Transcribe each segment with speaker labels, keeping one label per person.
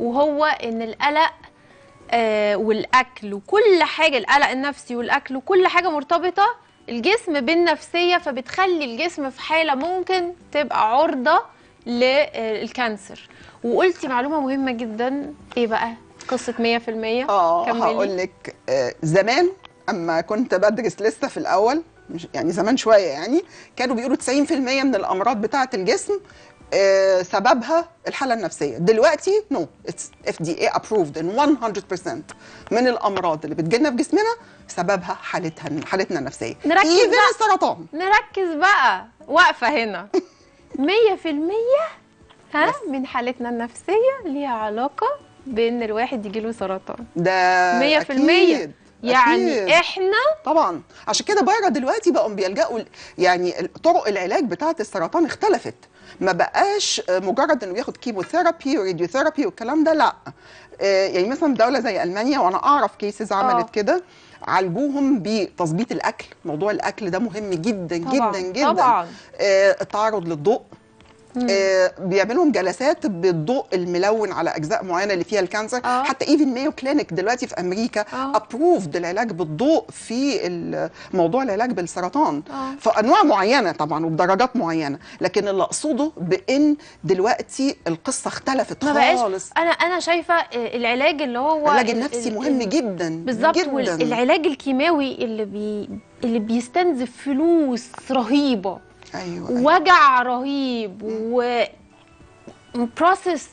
Speaker 1: وهو ان القلق آه والاكل وكل حاجه القلق النفسي والاكل وكل حاجه مرتبطه الجسم بالنفسيه فبتخلي الجسم في حاله ممكن تبقى عرضه للكانسر آه، وقلتي معلومه مهمه جدا ايه بقى قصه 100% اه هقول
Speaker 2: لك آه زمان اما كنت بدرس لسه في الاول يعني زمان شويه يعني كانوا بيقولوا 90% من الامراض بتاعه الجسم آه، سببها الحاله النفسيه دلوقتي نو اتس اف دي اي ابروفد ان 100% من الامراض اللي بتجيلنا في جسمنا سببها حالتها حالتنا النفسيه
Speaker 1: نركز إيه بقى السرطان نركز بقى واقفه هنا 100% ها من حالتنا النفسيه ليها علاقه بان الواحد يجيله سرطان ده 100% أكيد. يعني أكيد.
Speaker 2: احنا طبعا عشان كده بره دلوقتي بقوا بيلجأوا يعني طرق العلاج بتاعه السرطان اختلفت ما بقاش مجرد انه بياخد كيموثيرابي وراديوثيرابي والكلام ده لا آه، يعني مثلا دوله زي المانيا وانا اعرف كيسز عملت آه. كده عالجوهم بتظبيط الاكل موضوع الاكل ده مهم جدا طبعًا. جدا جدا طبعا. آه، التعرض للضوء آه، بيعملهم جلسات بالضوء الملون على اجزاء معينه اللي فيها الكانسر آه. حتى ايفن مايو كلينيك دلوقتي في امريكا آه. ابروفد العلاج بالضوء في موضوع العلاج بالسرطان آه. فانواع معينه طبعا وبدرجات معينه لكن اللي اقصده بان دلوقتي القصه اختلفت خالص
Speaker 1: انا انا شايفه العلاج اللي هو العلاج النفسي مهم جدا بالظبط والعلاج الكيماوي اللي بي اللي بيستنزف فلوس رهيبه أيوة،, أيوة وجع أيوة. رهيب بروسس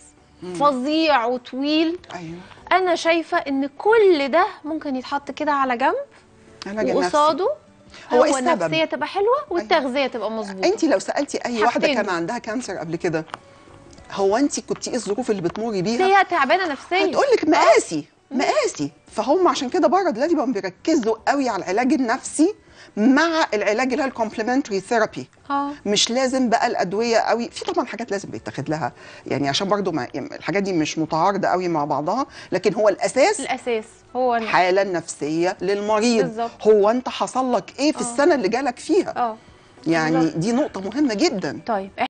Speaker 1: فظيع وطويل أيوة. انا شايفه ان كل ده ممكن يتحط كده على جنب وقصاده هو, النفسيه تبقى حلوه أيوة. والتغذيه أيوة. تبقى مظبوطه انت لو سالتي اي واحده كان عندها كانسر
Speaker 2: قبل كده هو انت كنت ايه الظروف اللي بتمري بيها هي
Speaker 1: تعبانه نفسيا هتقول لك مقاسي
Speaker 2: مقاسي فهم عشان كده بره دلوقتي بقوا بيركزوا قوي على العلاج النفسي مع العلاج اللي هو الكومبلمنتري ثيرابي آه. مش لازم بقى الادويه قوي في طبعا حاجات لازم بيتاخد لها يعني عشان برضو ما يعني الحاجات دي مش متعارضه قوي مع بعضها لكن هو الاساس الاساس هو الحاله النفسيه للمريض بالزبط. هو انت حصل لك ايه في أوه. السنه اللي جالك فيها أوه. يعني بالزبط. دي نقطه مهمه جدا طيب